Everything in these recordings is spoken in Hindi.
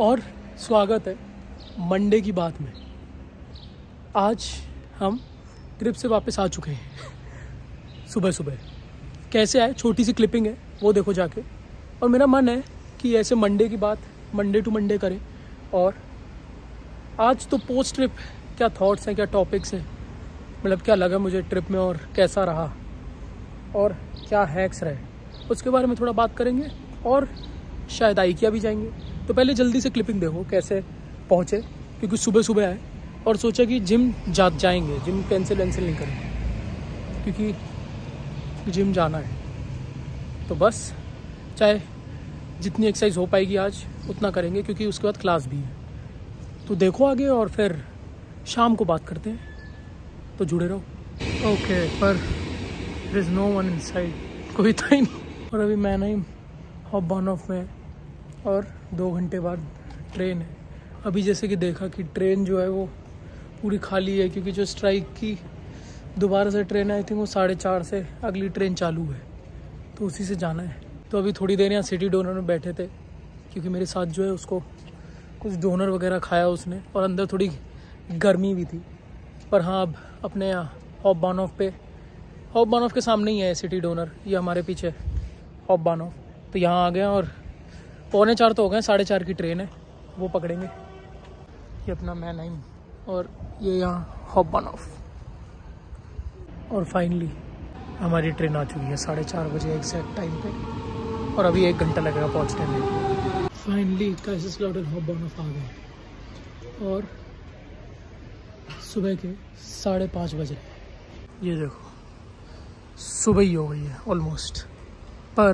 और स्वागत है मंडे की बात में आज हम ट्रिप से वापस आ चुके हैं सुबह सुबह कैसे आए छोटी सी क्लिपिंग है वो देखो जाके और मेरा मन है कि ऐसे मंडे की बात मंडे टू मंडे करें और आज तो पोस्ट ट्रिप क्या थॉट्स हैं क्या टॉपिक्स हैं मतलब क्या लगा मुझे ट्रिप में और कैसा रहा और क्या हैक्स रहे उसके बारे में थोड़ा बात करेंगे और शायद आई किया भी जाएंगे तो पहले जल्दी से क्लिपिंग देखो कैसे पहुँचे क्योंकि सुबह सुबह आए और सोचा कि जिम जा जाएंगे जिम कैंसिल वैंसिल नहीं करेंगे क्योंकि जिम जाना है तो बस चाहे जितनी एक्सरसाइज हो पाएगी आज उतना करेंगे क्योंकि उसके बाद क्लास भी है तो देखो आगे और फिर शाम को बात करते हैं तो जुड़े रहो ओके okay, पर इज़ नो वन इन कोई था तो ही नहीं और अभी मैं नहीं हॉप बॉन ऑफ में और दो घंटे बाद ट्रेन है अभी जैसे कि देखा कि ट्रेन जो है वो पूरी खाली है क्योंकि जो स्ट्राइक की दोबारा से ट्रेन आई थिंक वो साढ़े चार से अगली ट्रेन चालू है तो उसी से जाना है तो अभी थोड़ी देर यहाँ सिटी डोनर में बैठे थे क्योंकि मेरे साथ जो है उसको कुछ डोनर वगैरह खाया उसने और अंदर थोड़ी गर्मी भी थी पर हाँ अब अपने यहाँ हॉप बान ऑफ पे हॉप बान ऑफ के सामने ही है सिटी डोनर ये हमारे पीछे हॉप बान ऑफ तो यहाँ आ गए और पौने चार तो हो गए साढ़े चार की ट्रेन है वो पकड़ेंगे ये अपना मैन आई और ये यहाँ हॉप बन ऑफ और फाइनली हमारी ट्रेन आ चुकी है साढ़े चार बजे एग्जैक्ट टाइम पे और अभी एक घंटा लगेगा पहुँचने में फाइनली क्राइसिस हॉप हॉबन ऑफ आ गए और सुबह के साढ़े पाँच बजे ये देखो सुबह ही हो गई है ऑलमोस्ट पर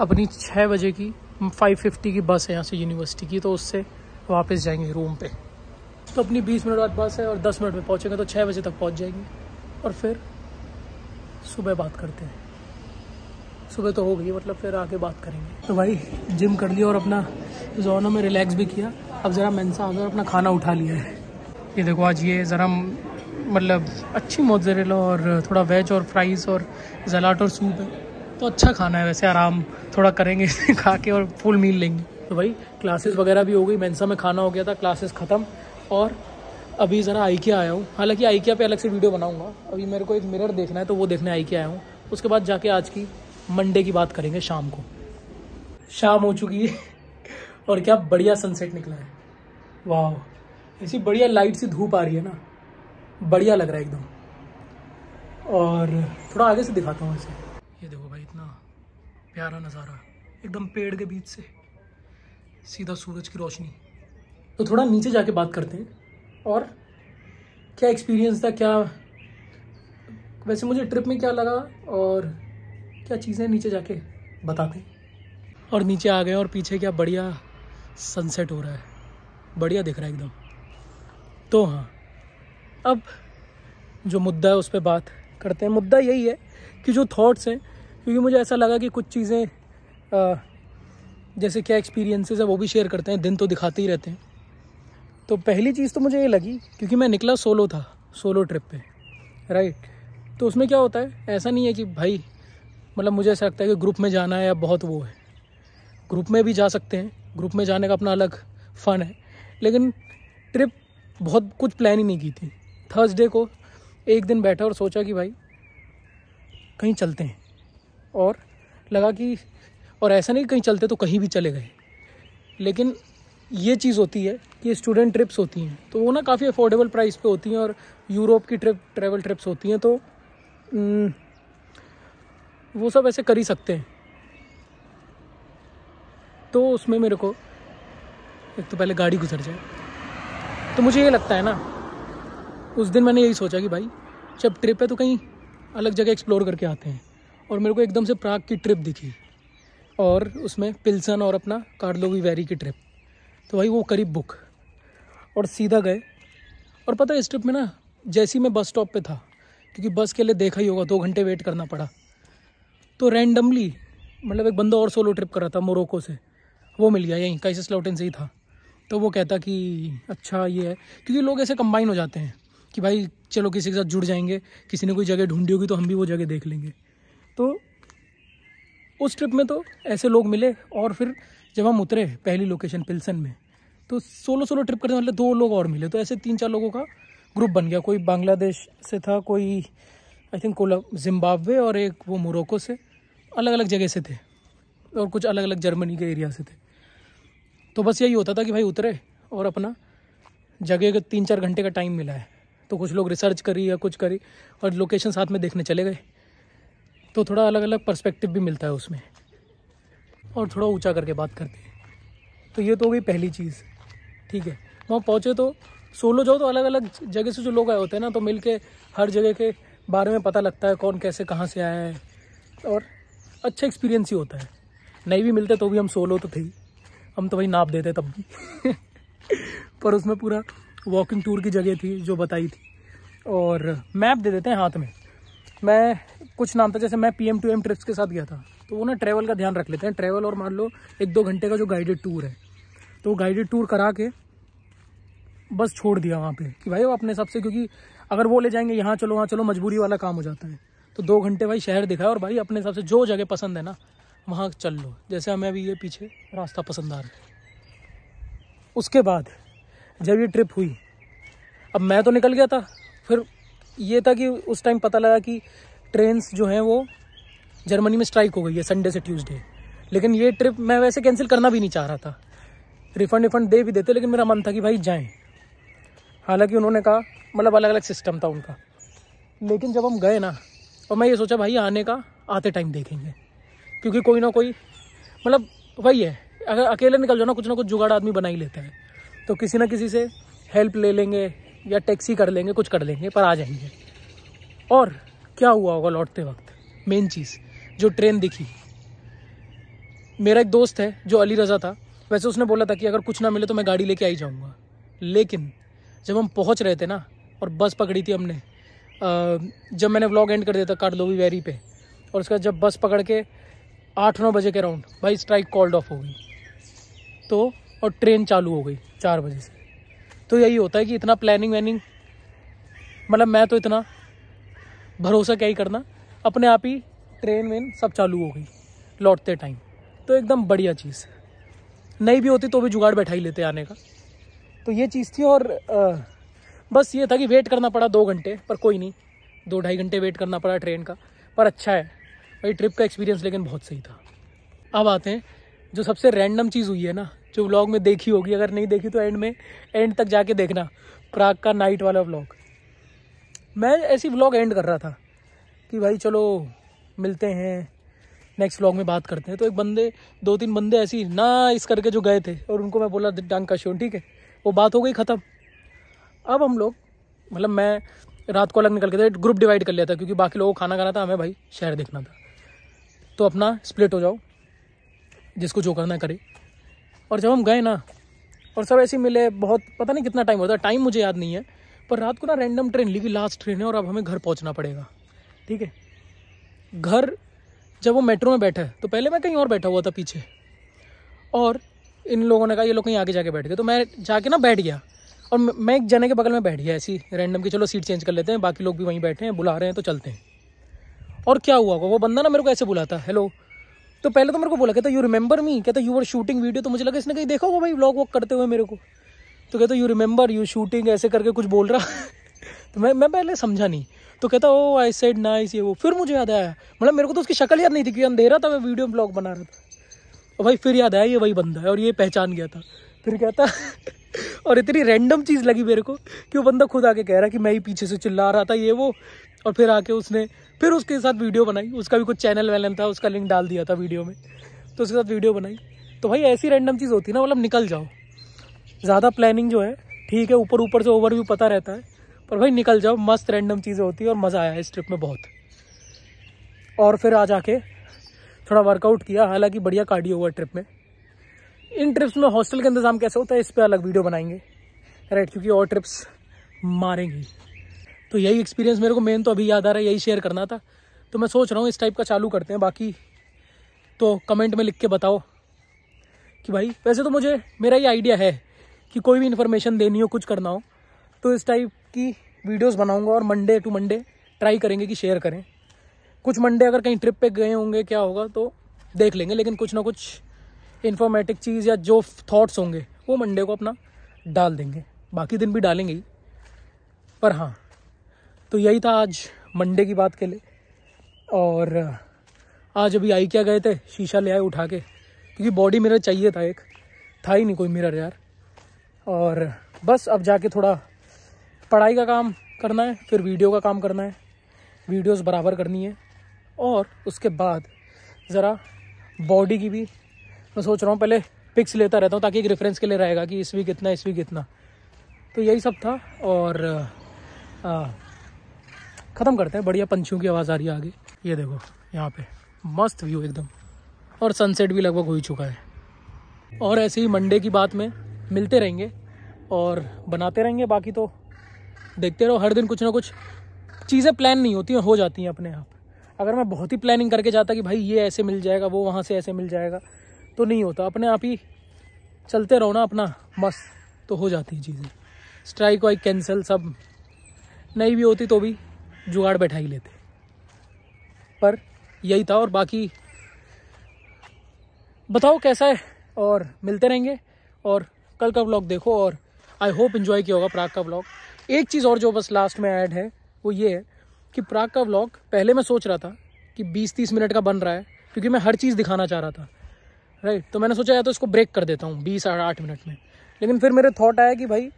अपनी छः बजे की फाइव फिफ्टी की बस है यहाँ से यूनिवर्सिटी की तो उससे वापस जाएंगे रूम पे तो अपनी बीस मिनट बाद बस है और दस मिनट में पहुँचेंगे तो छः बजे तक पहुँच जाएंगे और फिर सुबह बात करते हैं सुबह तो हो गई मतलब फिर आके बात करेंगे तो भाई जिम कर लिया और अपना जोनों में रिलैक्स भी किया अब ज़रा मैंसा आ अपना खाना उठा लिया है ये देखो आज ये ज़रा मतलब अच्छी मोजरेला और थोड़ा वेज और फ्राइज़ और जलाट और सूप है तो अच्छा खाना है वैसे आराम थोड़ा करेंगे खा के और फुल मील लेंगे तो भाई क्लासेस वगैरह भी हो गई मेंसा में खाना हो गया था क्लासेस ख़त्म और अभी ज़रा आइकिया आया हूँ हालांकि आइकिया पे अलग से वीडियो बनाऊँगा अभी मेरे को एक मिरर देखना है तो वो देखने के आया हूँ उसके बाद जाके आज की मंडे की बात करेंगे शाम को शाम हो चुकी है और क्या बढ़िया सनसेट निकला है वाह ऐसी बढ़िया लाइट सी धूप आ रही है ना बढ़िया लग रहा है एकदम और थोड़ा आगे से दिखाता हूँ इसे इतना प्यारा नज़ारा एकदम पेड़ के बीच से सीधा सूरज की रोशनी तो थोड़ा नीचे जाके बात करते हैं और क्या एक्सपीरियंस था क्या वैसे मुझे ट्रिप में क्या लगा और क्या चीज़ें नीचे जाके बताते हैं और नीचे आ गए और पीछे क्या बढ़िया सनसेट हो रहा है बढ़िया दिख रहा है एकदम तो हाँ अब जो मुद्दा है उस पर बात करते हैं मुद्दा यही है कि जो थॉट्स हैं क्योंकि मुझे ऐसा लगा कि कुछ चीज़ें जैसे क्या एक्सपीरियंसेस है वो भी शेयर करते हैं दिन तो दिखाते ही रहते हैं तो पहली चीज़ तो मुझे ये लगी क्योंकि मैं निकला सोलो था सोलो ट्रिप पे राइट तो उसमें क्या होता है ऐसा नहीं है कि भाई मतलब मुझे ऐसा लगता है कि ग्रुप में जाना है या बहुत वो है ग्रुप में भी जा सकते हैं ग्रुप में जाने का अपना अलग फ़न है लेकिन ट्रिप बहुत कुछ प्लान ही नहीं की थी थर्सडे को एक दिन बैठा और सोचा कि भाई कहीं चलते हैं और लगा कि और ऐसा नहीं कहीं चलते तो कहीं भी चले गए लेकिन ये चीज़ होती है कि स्टूडेंट ट्रिप्स होती हैं तो वो ना काफ़ी अफोर्डेबल प्राइस पे होती हैं और यूरोप की ट्रिप ट्रैवल ट्रिप्स होती हैं तो हम्म, वो सब ऐसे कर ही सकते हैं तो उसमें मेरे को एक तो पहले गाड़ी गुजर जाए तो मुझे ये लगता है ना उस दिन मैंने यही सोचा कि भाई जब ट्रिप है तो कहीं अलग जगह एक्सप्लोर करके आते हैं और मेरे को एकदम से प्राग की ट्रिप दिखी और उसमें पिल्सन और अपना कार्लोवी वैरी की ट्रिप तो भाई वो करीब बुक और सीधा गए और पता है इस ट्रिप में ना जैसी मैं बस स्टॉप पे था क्योंकि बस के लिए देखा ही होगा दो घंटे वेट करना पड़ा तो रैंडमली मतलब एक बंदा और सोलो ट्रिप कर रहा था मोरक्को से वो मिल गया यहीं कैसे स्लाउटन से ही था तो वो कहता कि अच्छा ये है क्योंकि लोग ऐसे कंबाइन हो जाते हैं कि भाई चलो किसी के साथ जुड़ जाएंगे किसी ने कोई जगह ढूंढी होगी तो हम भी वो जगह देख लेंगे तो उस ट्रिप में तो ऐसे लोग मिले और फिर जब हम उतरे पहली लोकेशन पिल्सन में तो सोलो सोलो ट्रिप करने वाले दो लोग और मिले तो ऐसे तीन चार लोगों का ग्रुप बन गया कोई बांग्लादेश से था कोई आई थिंक कोला जिम्बाब्वे और एक वो मोरक्को से अलग अलग जगह से थे और कुछ अलग अलग जर्मनी के एरिया से थे तो बस यही होता था कि भाई उतरे और अपना जगह का तीन चार घंटे का टाइम मिला है तो कुछ लोग रिसर्च करी या कुछ करी और लोकेशन साथ में देखने चले गए तो थोड़ा अलग अलग पर्सपेक्टिव भी मिलता है उसमें और थोड़ा ऊंचा करके बात करते हैं तो ये तो हो गई पहली चीज़ ठीक है वहाँ पहुँचे तो सोलो जाओ तो अलग अलग जगह से जो लोग आए होते हैं ना तो मिल के हर जगह के बारे में पता लगता है कौन कैसे कहाँ से आया है और अच्छा एक्सपीरियंस ही होता है नहीं भी मिलते तो भी हम सोलो तो थे हम तो वही नाप देते तब भी पर उसमें पूरा वॉकिंग टूर की जगह थी जो बताई थी और मैप दे देते हैं हाथ में मैं कुछ नाम था जैसे मैं P M to M trips के साथ गया था तो वो ना ट्रैवल का ध्यान रख लेते हैं ट्रैवल और मान लो एक दो घंटे का जो गाइडेड टूर है तो गाइडेड टूर करा के बस छोड़ दिया वहाँ पे कि भाई वो अपने हिसाब से क्योंकि अगर वो ले जाएंगे यहाँ चलो वहाँ चलो मजबूरी वाला काम हो जाता है तो दो घंटे भाई शहर दिखाया और भाई अपने हिसाब से जो जगह पसंद है ना वहाँ चल लो जैसे हमें अभी ये पीछे रास्ता पसंद आ रहा है उसके बाद जब ये ट्रिप हुई अब मैं तो निकल गया था फिर ये था कि उस टाइम पता लगा कि ट्रेन्स जो हैं वो जर्मनी में स्ट्राइक हो गई है संडे से ट्यूसडे लेकिन ये ट्रिप मैं वैसे कैंसिल करना भी नहीं चाह रहा था रिफंड रिफंड दे भी देते लेकिन मेरा मन था कि भाई जाएं हालांकि उन्होंने कहा मतलब अलग अलग सिस्टम था उनका लेकिन जब हम गए ना और मैं ये सोचा भाई आने का आते टाइम देखेंगे क्योंकि कोई ना कोई मतलब वही है अगर अकेले निकल जाओ ना कुछ ना कुछ जुगाड़ आदमी बना ही लेता है तो किसी ना किसी से हेल्प ले लेंगे या टैक्सी कर लेंगे कुछ कर लेंगे पर आ जाएंगे और क्या हुआ होगा लौटते वक्त मेन चीज़ जो ट्रेन दिखी मेरा एक दोस्त है जो अली रज़ा था वैसे उसने बोला था कि अगर कुछ ना मिले तो मैं गाड़ी लेके आई जाऊँगा लेकिन जब हम पहुँच रहे थे ना और बस पकड़ी थी हमने जब मैंने व्लॉग एंड कर दिया था कार्डलोवी वैरी पे और उसके बाद जब बस पकड़ के आठ नौ बजे के राउंड भाई स्ट्राइक कॉल्ड ऑफ हो गई तो और ट्रेन चालू हो गई चार बजे से तो यही होता है कि इतना प्लानिंग वैनिंग मतलब मैं तो इतना भरोसा क्या ही करना अपने आप ही ट्रेन वेन सब चालू हो गई लौटते टाइम तो एकदम बढ़िया चीज़ नहीं भी होती तो भी जुगाड़ बैठा ही लेते आने का तो ये चीज़ थी और आ, बस ये था कि वेट करना पड़ा दो घंटे पर कोई नहीं दो ढाई घंटे वेट करना पड़ा ट्रेन का पर अच्छा है भाई ट्रिप का एक्सपीरियंस लेकिन बहुत सही था अब आते हैं जो सबसे रैंडम चीज़ हुई है ना जो व्लॉग में देखी होगी अगर नहीं देखी तो एंड में एंड तक जाके देखना प्राग का नाइट वाला व्लॉग मैं ऐसी व्लॉग एंड कर रहा था कि भाई चलो मिलते हैं नेक्स्ट व्लॉग में बात करते हैं तो एक बंदे दो तीन बंदे ऐसी ना इस करके जो गए थे और उनको मैं बोला डांग का शोन ठीक है वो बात हो गई ख़त्म अब हम लोग मतलब मैं रात को अलग निकल के थे ग्रुप डिवाइड कर लिया था क्योंकि बाकी लोगों को खाना खाना था हमें भाई शहर देखना था तो अपना स्प्लिट हो जाओ जिसको जो करना करे और जब हम गए ना और सब ऐसे मिले बहुत पता नहीं कितना टाइम होता टाइम मुझे याद नहीं है पर रात को ना रैंडम ट्रेन ली कि लास्ट ट्रेन है और अब हमें घर पहुँचना पड़ेगा ठीक है घर जब वो मेट्रो में बैठा है तो पहले मैं कहीं और बैठा हुआ था पीछे और इन लोगों ने कहा ये लोग कहीं आगे जाके बैठ गए तो मैं जाके ना बैठ गया और मैं एक जने के बगल में बैठ गया ऐसी रैंडम की चलो सीट चेंज कर लेते हैं बाकी लोग भी वहीं बैठे हैं बुला रहे हैं तो चलते हैं और क्या हुआ वो बंदा ना मेरे को ऐसे बुलाता हेलो तो पहले तो मेरे को बोला कहता यू रिमेंबर मी कहता यू आर शूटिंग वीडियो तो मुझे लगा इसने कहीं देखा होगा भाई ब्लॉग वॉक करते हुए मेरे को तो कहता यू रिमेंबर यू शूटिंग ऐसे करके कुछ बोल रहा तो मैं मैं पहले समझा नहीं तो कहता ओ आई सेड नाइस ये वो फिर मुझे याद आया मतलब मेरे को तो उसकी शक्ल याद नहीं थी क्योंकि अंधेरा था मैं वीडियो ब्लॉग बना रहा था और भाई फिर याद आया ये वही बंदा है और ये पहचान गया था फिर कहता और इतनी रैंडम चीज़ लगी मेरे को कि वो बंदा खुद आके कह रहा कि मैं ही पीछे से चिल्ला रहा था ये वो और फिर आके उसने फिर उसके साथ वीडियो बनाई उसका भी कुछ चैनल वैलन था उसका लिंक डाल दिया था वीडियो में तो उसके साथ वीडियो बनाई तो भाई ऐसी रैंडम चीज़ होती है ना मतलब निकल जाओ ज़्यादा प्लानिंग जो है ठीक है ऊपर ऊपर से व्यू पता रहता है पर भाई निकल जाओ मस्त रैंडम चीज़ें होती है और मज़ा आया इस ट्रिप में बहुत और फिर आज आके थोड़ा वर्कआउट किया हालांकि बढ़िया कार्डियो हुआ ट्रिप में इन ट्रिप्स में हॉस्टल का इंतज़ाम कैसे होता है इस पर अलग वीडियो बनाएंगे राइट क्योंकि और ट्रिप्स मारेंगी तो यही एक्सपीरियंस मेरे को मेन तो अभी याद आ रहा है यही शेयर करना था तो मैं सोच रहा हूँ इस टाइप का चालू करते हैं बाकी तो कमेंट में लिख के बताओ कि भाई वैसे तो मुझे मेरा ये आइडिया है कि कोई भी इन्फॉर्मेशन देनी हो कुछ करना हो तो इस टाइप की वीडियोस बनाऊंगा और मंडे टू मंडे ट्राई करेंगे कि शेयर करें कुछ मंडे अगर कहीं ट्रिप पे गए होंगे क्या होगा तो देख लेंगे लेकिन कुछ ना कुछ इन्फॉर्मेटिव चीज़ या जो थॉट्स होंगे वो मंडे को अपना डाल देंगे बाकी दिन भी डालेंगे ही पर हाँ तो यही था आज मंडे की बात के लिए और आज अभी आई क्या गए थे शीशा ले आए उठा के क्योंकि बॉडी मेरा चाहिए था एक था ही नहीं कोई मिरर यार और बस अब जाके थोड़ा पढ़ाई का काम करना है फिर वीडियो का काम करना है वीडियोस बराबर करनी है और उसके बाद ज़रा बॉडी की भी मैं सोच रहा हूँ पहले पिक्स लेता रहता हूँ ताकि एक रेफरेंस के लिए रहेगा कि इस वीक इतना इस वीक इतना तो यही सब था और आ, ख़त्म करते हैं बढ़िया पंछियों की आवाज़ आ रही है आगे ये देखो यहाँ पे मस्त व्यू एकदम और सनसेट भी लगभग हो ही चुका है और ऐसे ही मंडे की बात में मिलते रहेंगे और बनाते रहेंगे बाकी तो देखते रहो हर दिन कुछ ना कुछ चीज़ें प्लान नहीं होती हैं हो जाती हैं अपने आप अगर मैं बहुत ही प्लानिंग करके जाता कि भाई ये ऐसे मिल जाएगा वो वहाँ से ऐसे मिल जाएगा तो नहीं होता अपने आप ही चलते रहो ना अपना मस्त तो हो जाती हैं चीज़ें स्ट्राइक वाइक कैंसिल सब नहीं भी होती तो भी जुगाड़ बैठा ही लेते पर यही था और बाकी बताओ कैसा है और मिलते रहेंगे और कल का ब्लॉग देखो और आई होप इन्जॉय किया होगा प्राग का ब्लॉग एक चीज़ और जो बस लास्ट में ऐड है वो ये है कि प्राग का व्लॉग पहले मैं सोच रहा था कि 20-30 मिनट का बन रहा है क्योंकि मैं हर चीज़ दिखाना चाह रहा था राइट तो मैंने सोचा या तो इसको ब्रेक कर देता हूँ बीस आठ मिनट में लेकिन फिर मेरे थाट आया कि भाई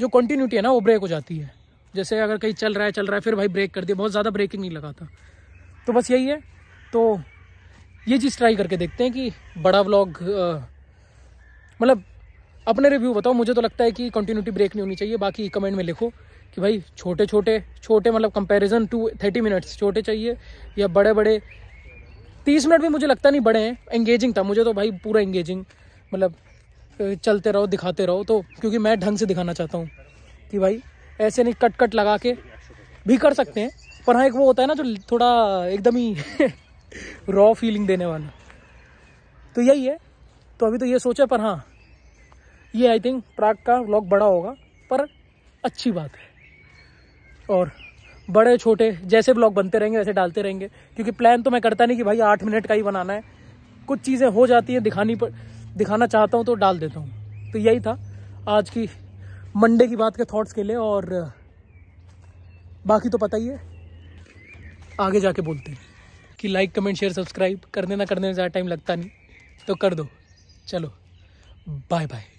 जो कंटिन्यूटी है ना वो ब्रेक हो जाती है जैसे अगर कहीं चल रहा है चल रहा है फिर भाई ब्रेक कर दिया बहुत ज़्यादा ब्रेकिंग नहीं लगाता तो बस यही है तो ये चीज़ ट्राई करके देखते हैं कि बड़ा व्लॉग मतलब अपने रिव्यू बताओ मुझे तो लगता है कि कंटिन्यूटी ब्रेक नहीं होनी चाहिए बाकी कमेंट में लिखो कि भाई छोटे छोटे छोटे मतलब कंपैरिजन टू थर्टी मिनट्स छोटे चाहिए या बड़े बड़े तीस मिनट भी मुझे लगता नहीं बड़े हैं एंगेजिंग था मुझे तो भाई पूरा एंगेजिंग मतलब चलते रहो दिखाते रहो तो क्योंकि मैं ढंग से दिखाना चाहता हूँ कि भाई ऐसे नहीं कट कट लगा के भी कर सकते हैं पर हाँ एक वो होता है ना जो थोड़ा एकदम ही रॉ फीलिंग देने वाला तो यही है तो अभी तो ये सोचा पर हाँ ये आई थिंक प्राग का व्लॉग बड़ा होगा पर अच्छी बात है और बड़े छोटे जैसे ब्लॉग बनते रहेंगे वैसे डालते रहेंगे क्योंकि प्लान तो मैं करता नहीं कि भाई आठ मिनट का ही बनाना है कुछ चीज़ें हो जाती हैं दिखानी पर दिखाना चाहता हूँ तो डाल देता हूँ तो यही था आज की मंडे की बात के थॉट्स के लिए और बाकी तो पता ही है आगे जाके बोलते हैं कि लाइक कमेंट शेयर सब्सक्राइब करने ना करने में ज़्यादा टाइम लगता नहीं तो कर दो चलो बाय बाय